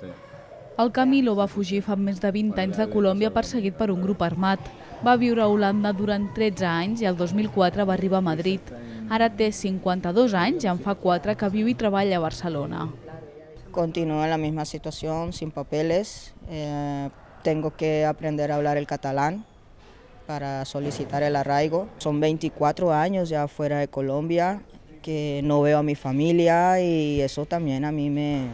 Sí. El Camilo va fugir fa més de 20 anys de Colòmbia perseguit per un grup armat. Va viure a Holanda durant 13 anys i el 2004 va arribar a Madrid. Ara té 52 anys i en fa 4 que viu i treballa a Barcelona. Continúa en la misma situación, sin papeles. Eh, tengo que aprender a hablar el catalán para solicitar el arraigo. Son 24 años ya fuera de Colombia, que no veo a mi familia y eso también a mí me,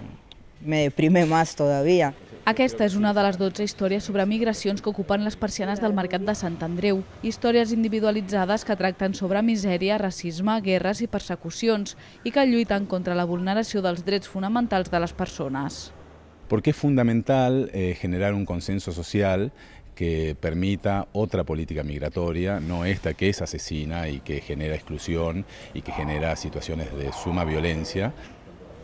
me deprime más todavía. Aquesta és una de les 12 històries sobre migracions que ocupen les persianes del mercat de Sant Andreu. Històries individualitzades que tracten sobre misèria, racisme, guerres i persecucions i que lluiten contra la vulneració dels drets fonamentals de les persones. Porque es fundamental eh, generar un consenso social que permita otra política migratoria, no esta que es asesina y que genera exclusión y que genera situaciones de suma violencia,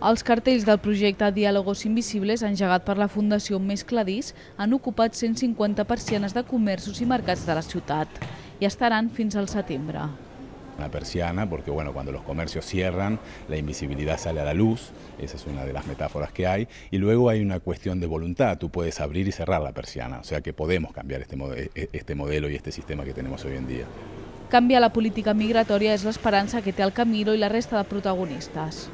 els cartells del projecte Diàlogos Invisibles, engegat per la Fundació Mescladís, han ocupat 150 persianes de comerços i mercats de la ciutat i estaran fins al setembre. Una persiana, porque bueno, cuando los comercios cierran, la invisibilidad sale a la luz, esa es una de las metáforas que hay, y luego hay una cuestión de voluntad, tú puedes abrir y cerrar la persiana, o sea que podemos cambiar este, e-, este modelo y este sistema que tenemos hoy en día. Canviar la política migratòria és l'esperança que té el Camilo i la resta de protagonistes.